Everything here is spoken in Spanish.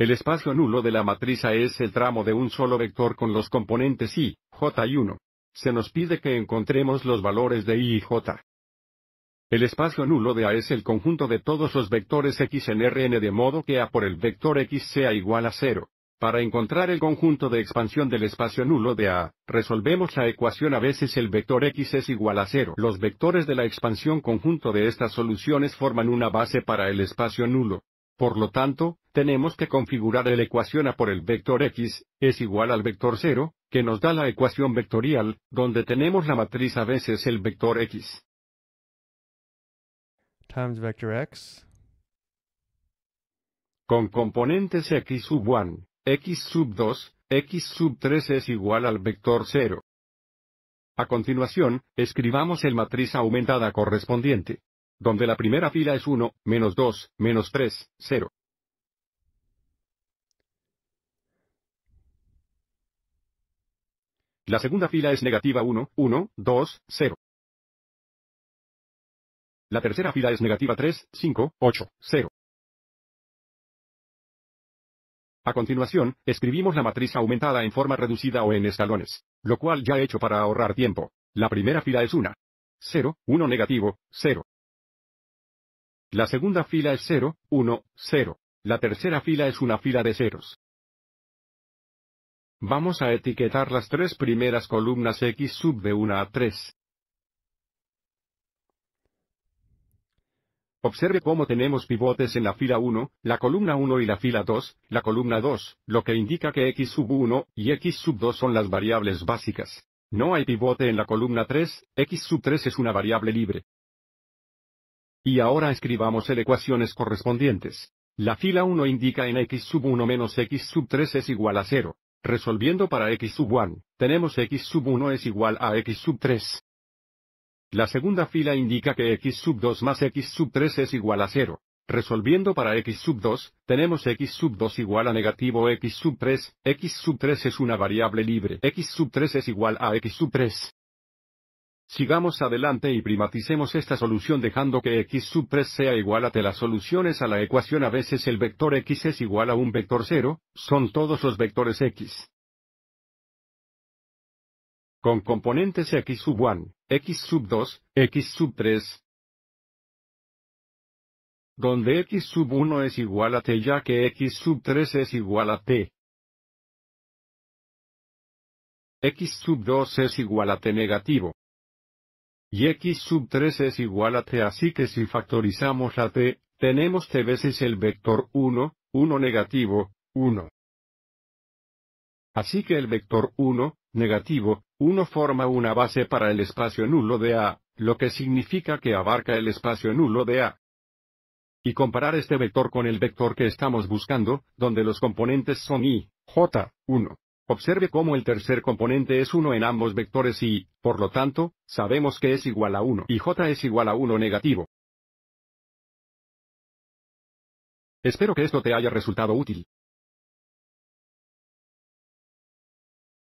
El espacio nulo de la matriz A es el tramo de un solo vector con los componentes i, j y 1. Se nos pide que encontremos los valores de i y j. El espacio nulo de A es el conjunto de todos los vectores x en Rn de modo que A por el vector x sea igual a 0. Para encontrar el conjunto de expansión del espacio nulo de A, resolvemos la ecuación a veces el vector X es igual a 0. Los vectores de la expansión conjunto de estas soluciones forman una base para el espacio nulo. Por lo tanto, tenemos que configurar la ecuación A por el vector x, es igual al vector 0, que nos da la ecuación vectorial, donde tenemos la matriz a veces el vector x. Times vector x. Con componentes x sub 1, x sub 2, x sub 3 es igual al vector 0. A continuación, escribamos el matriz aumentada correspondiente, donde la primera fila es 1, menos 2, menos 3, 0. La segunda fila es negativa 1, 1, 2, 0. La tercera fila es negativa 3, 5, 8, 0. A continuación, escribimos la matriz aumentada en forma reducida o en escalones, lo cual ya he hecho para ahorrar tiempo. La primera fila es 1. 0, 1 negativo, 0. La segunda fila es 0, 1, 0. La tercera fila es una fila de ceros. Vamos a etiquetar las tres primeras columnas X sub de 1 a 3. Observe cómo tenemos pivotes en la fila 1, la columna 1 y la fila 2, la columna 2, lo que indica que x sub 1 y x sub 2 son las variables básicas. No hay pivote en la columna 3, x sub 3 es una variable libre. Y ahora escribamos el ecuaciones correspondientes. La fila 1 indica en x sub 1 menos x sub 3 es igual a 0. Resolviendo para x sub 1, tenemos x sub 1 es igual a x sub 3. La segunda fila indica que x sub 2 más x sub 3 es igual a 0. Resolviendo para x sub 2, tenemos x sub 2 igual a negativo x sub 3, x sub 3 es una variable libre, x sub 3 es igual a x sub 3. Sigamos adelante y primaticemos esta solución dejando que x sub 3 sea igual a t. Las soluciones a la ecuación a veces el vector x es igual a un vector 0, son todos los vectores x. Con componentes x sub 1, x sub 2, x sub 3, donde x sub 1 es igual a t ya que x sub 3 es igual a t. x sub 2 es igual a t negativo. Y x sub 3 es igual a t así que si factorizamos a t, tenemos t veces el vector 1, 1 negativo, 1. Así que el vector 1, negativo, 1 forma una base para el espacio nulo de A, lo que significa que abarca el espacio nulo de A. Y comparar este vector con el vector que estamos buscando, donde los componentes son i, j, 1. Observe cómo el tercer componente es 1 en ambos vectores y, por lo tanto, sabemos que es igual a 1 y j es igual a 1 negativo. Espero que esto te haya resultado útil.